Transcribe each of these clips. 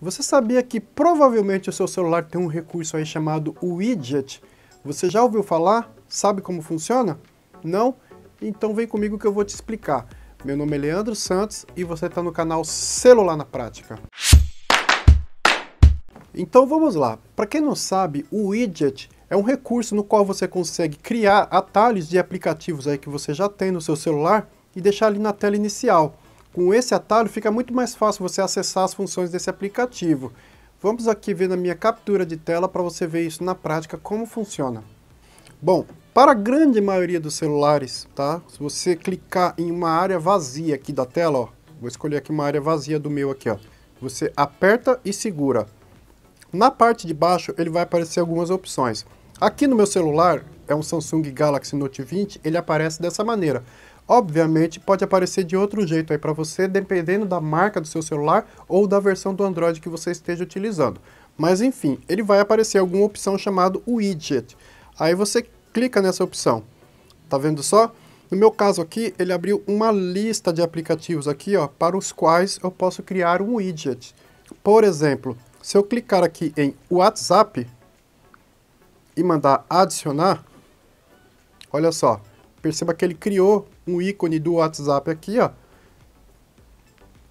Você sabia que provavelmente o seu celular tem um recurso aí chamado widget? Você já ouviu falar? Sabe como funciona? Não? Então vem comigo que eu vou te explicar. Meu nome é Leandro Santos e você está no canal Celular na Prática. Então vamos lá. Para quem não sabe, o widget é um recurso no qual você consegue criar atalhos de aplicativos aí que você já tem no seu celular e deixar ali na tela inicial. Com esse atalho fica muito mais fácil você acessar as funções desse aplicativo. Vamos aqui ver na minha captura de tela para você ver isso na prática como funciona. Bom, para a grande maioria dos celulares, tá? Se você clicar em uma área vazia aqui da tela, ó, vou escolher aqui uma área vazia do meu aqui, ó. Você aperta e segura. Na parte de baixo ele vai aparecer algumas opções. Aqui no meu celular, é um Samsung Galaxy Note 20, ele aparece dessa maneira. Obviamente, pode aparecer de outro jeito aí para você, dependendo da marca do seu celular ou da versão do Android que você esteja utilizando. Mas enfim, ele vai aparecer alguma opção chamada Widget. Aí você clica nessa opção. Tá vendo só? No meu caso aqui, ele abriu uma lista de aplicativos aqui, ó, para os quais eu posso criar um widget. Por exemplo, se eu clicar aqui em WhatsApp e mandar adicionar, olha só, Perceba que ele criou um ícone do WhatsApp aqui, ó.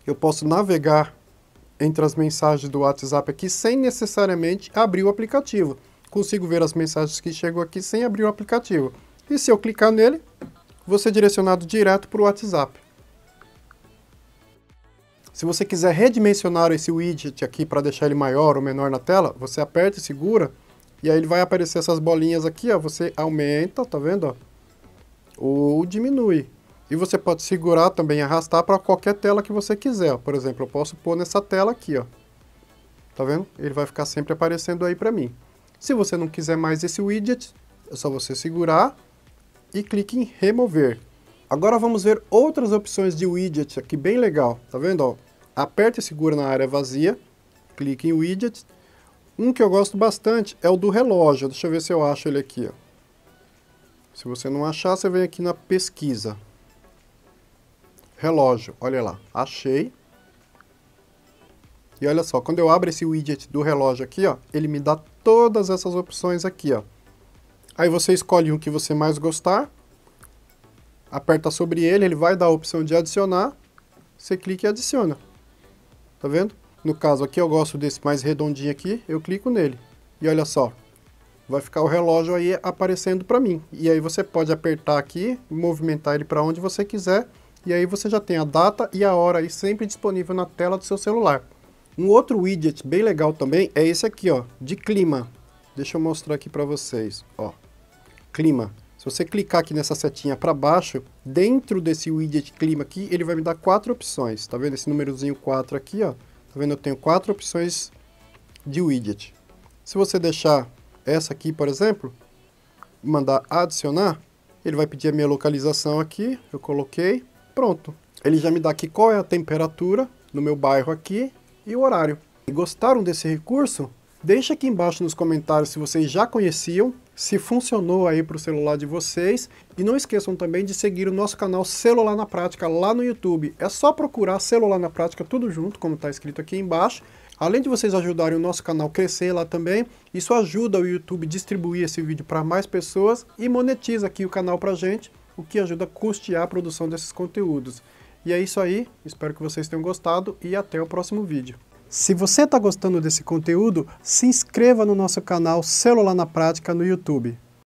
Eu posso navegar entre as mensagens do WhatsApp aqui sem necessariamente abrir o aplicativo. Consigo ver as mensagens que chegam aqui sem abrir o aplicativo. E se eu clicar nele, vou ser direcionado direto para o WhatsApp. Se você quiser redimensionar esse widget aqui para deixar ele maior ou menor na tela, você aperta e segura, e aí ele vai aparecer essas bolinhas aqui, ó, você aumenta, tá vendo? Ó? ou diminui. E você pode segurar também, arrastar para qualquer tela que você quiser. Por exemplo, eu posso pôr nessa tela aqui, ó. Tá vendo? Ele vai ficar sempre aparecendo aí para mim. Se você não quiser mais esse widget, é só você segurar e clique em remover. Agora vamos ver outras opções de widget aqui, bem legal. Tá vendo? Ó, aperta e segura na área vazia, clique em widget. Um que eu gosto bastante é o do relógio. Deixa eu ver se eu acho ele aqui, ó. Se você não achar, você vem aqui na pesquisa. Relógio, olha lá, achei. E olha só, quando eu abro esse widget do relógio aqui, ó, ele me dá todas essas opções aqui, ó. Aí você escolhe um que você mais gostar, aperta sobre ele, ele vai dar a opção de adicionar, você clica e adiciona. Tá vendo? No caso aqui eu gosto desse mais redondinho aqui, eu clico nele. E olha só, vai ficar o relógio aí aparecendo para mim. E aí você pode apertar aqui, movimentar ele para onde você quiser, e aí você já tem a data e a hora aí sempre disponível na tela do seu celular. Um outro widget bem legal também é esse aqui, ó, de clima. Deixa eu mostrar aqui para vocês, ó. Clima. Se você clicar aqui nessa setinha para baixo, dentro desse widget clima aqui, ele vai me dar quatro opções. Tá vendo esse númerozinho 4 aqui, ó? Tá vendo? Eu tenho quatro opções de widget. Se você deixar essa aqui, por exemplo, mandar adicionar, ele vai pedir a minha localização aqui, eu coloquei, pronto. Ele já me dá aqui qual é a temperatura no meu bairro aqui e o horário. E gostaram desse recurso? Deixa aqui embaixo nos comentários se vocês já conheciam se funcionou aí para o celular de vocês. E não esqueçam também de seguir o nosso canal Celular na Prática lá no YouTube. É só procurar Celular na Prática tudo junto, como está escrito aqui embaixo. Além de vocês ajudarem o nosso canal crescer lá também, isso ajuda o YouTube a distribuir esse vídeo para mais pessoas e monetiza aqui o canal para gente, o que ajuda a custear a produção desses conteúdos. E é isso aí, espero que vocês tenham gostado e até o próximo vídeo. Se você está gostando desse conteúdo, se inscreva no nosso canal Celular na Prática no YouTube.